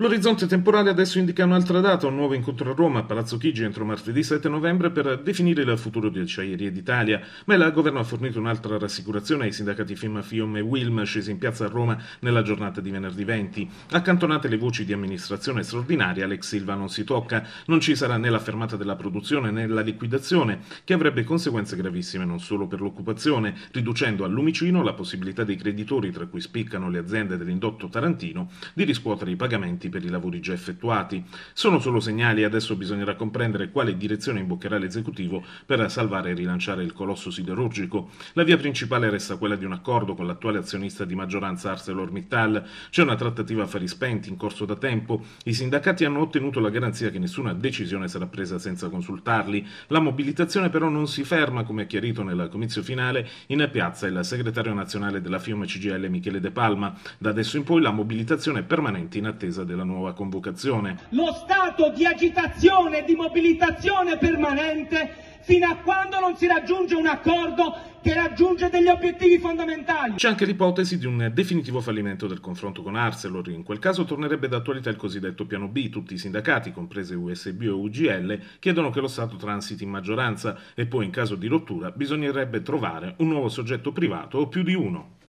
L'orizzonte temporale adesso indica un'altra data, un nuovo incontro a Roma, a Palazzo Chigi, entro martedì 7 novembre per definire il futuro di Acciaierie d'Italia. Ma il governo ha fornito un'altra rassicurazione ai sindacati FIMA, FIOM e WILM scesi in piazza a Roma nella giornata di venerdì 20. Accantonate le voci di amministrazione straordinaria, l'ex Silva non si tocca, non ci sarà né la fermata della produzione né la liquidazione, che avrebbe conseguenze gravissime non solo per l'occupazione, riducendo al lumicino la possibilità dei creditori, tra cui spiccano le aziende dell'indotto tarantino, di riscuotere i pagamenti per i lavori già effettuati. Sono solo segnali e adesso bisognerà comprendere quale direzione imboccherà l'esecutivo per salvare e rilanciare il colosso siderurgico. La via principale resta quella di un accordo con l'attuale azionista di maggioranza ArcelorMittal. C'è una trattativa a fari spenti in corso da tempo. I sindacati hanno ottenuto la garanzia che nessuna decisione sarà presa senza consultarli. La mobilitazione però non si ferma, come chiarito nel comizio finale, in piazza il segretario nazionale della FIOM CGL Michele De Palma. Da adesso in poi la mobilitazione è permanente in attesa della nuova convocazione. Lo stato di agitazione e di mobilitazione permanente fino a quando non si raggiunge un accordo che raggiunge degli obiettivi fondamentali. C'è anche l'ipotesi di un definitivo fallimento del confronto con Arcelor. In quel caso tornerebbe d'attualità il cosiddetto piano B. Tutti i sindacati, comprese USB e UGL, chiedono che lo Stato transiti in maggioranza e poi in caso di rottura bisognerebbe trovare un nuovo soggetto privato o più di uno.